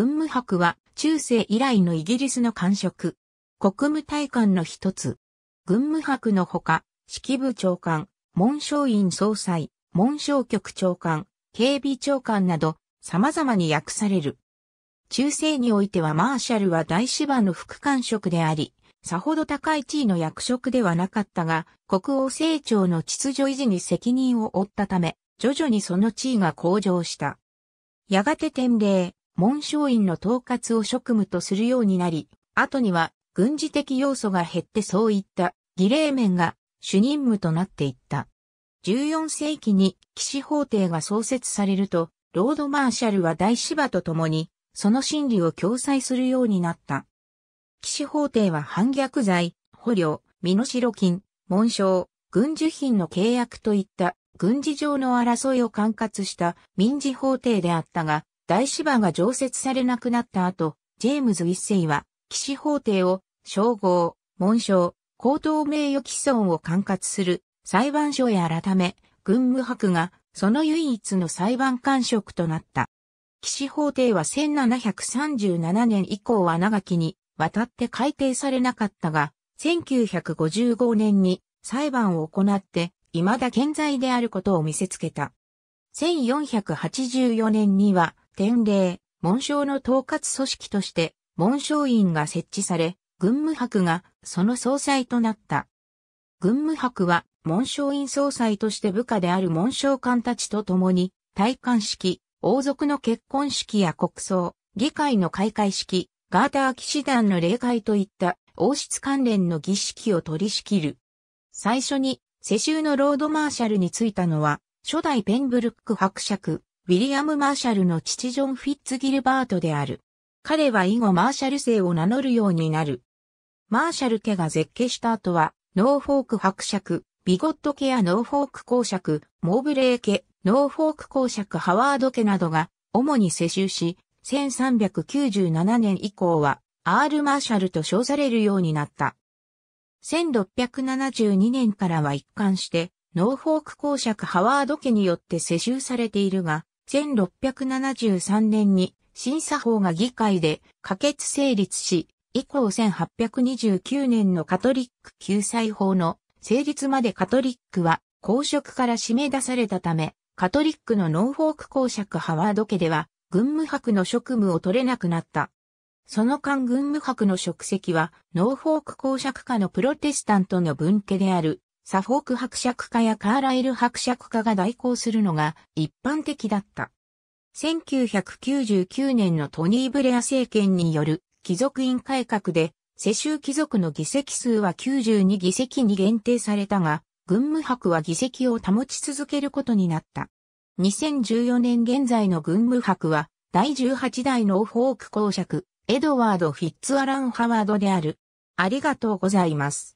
軍務博は中世以来のイギリスの官職。国務大官の一つ。軍務博のほか、指揮部長官、紋章院総裁、紋章局長官、警備長官など様々に訳される。中世においてはマーシャルは大芝の副官職であり、さほど高い地位の役職ではなかったが、国王成長の秩序維持に責任を負ったため、徐々にその地位が向上した。やがて天霊、紋章院の統括を職務とするようになり、後には軍事的要素が減ってそういった儀礼面が主任務となっていった。14世紀に騎士法廷が創設されると、ロードマーシャルは大芝と共に、その真理を共催するようになった。騎士法廷は反逆罪、捕虜、身代金、紋章、軍需品の契約といった軍事上の争いを管轄した民事法廷であったが、大芝が常設されなくなった後、ジェームズ一世は、騎士法廷を、称号、紋章、高等名誉毀損を管轄する裁判所へ改め、軍務博が、その唯一の裁判官職となった。騎士法廷は1737年以降は長きに渡って改定されなかったが、1955年に裁判を行って未だ健在であることを見せつけた。1484年には典礼、紋章の統括組織として、紋章院が設置され、軍務博がその総裁となった。軍務博は、紋章院総裁として部下である紋章官たちと共に、戴冠式、王族の結婚式や国葬、議会の開会式、ガーター騎士団の礼会といった王室関連の儀式を取り仕切る。最初に世襲のロードマーシャルに着いたのは、初代ペンブルック伯爵、ウィリアム・マーシャルの父ジョン・フィッツギルバートである。彼は以後マーシャル姓を名乗るようになる。マーシャル家が絶景した後は、ノーフォーク伯爵、ビゴット家やノーフォーク公爵、モーブレー家、ノーフォーク公爵ハワード家などが主に世襲し、1397年以降は、アール・マーシャルと称されるようになった。1672年からは一貫して、ノーフォーク公爵ハワード家によって世襲されているが、1673年に審査法が議会で可決成立し、以降1829年のカトリック救済法の成立までカトリックは公職から締め出されたため、カトリックのノーフォーク公爵ハワード家では、軍務博の職務を取れなくなった。その間軍務博の職責は、ノーフォーク公爵下のプロテスタントの分家である、サフォーク伯爵家やカーライル伯爵家が代行するのが一般的だった。1999年のトニー・ブレア政権による貴族院改革で、世襲貴族の議席数は92議席に限定されたが、軍務博は議席を保ち続けることになった。2014年現在の軍務博は、第18代のオフォーク公爵、エドワード・フィッツアラン・ハワードである。ありがとうございます。